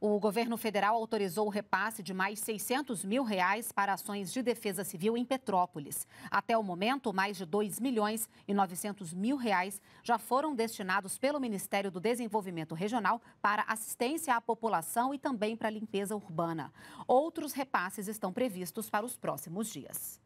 O governo federal autorizou o repasse de mais 600 mil reais para ações de defesa civil em Petrópolis. Até o momento, mais de 2 milhões e 900 mil reais já foram destinados pelo Ministério do Desenvolvimento Regional para assistência à população e também para limpeza urbana. Outros repasses estão previstos para os próximos dias.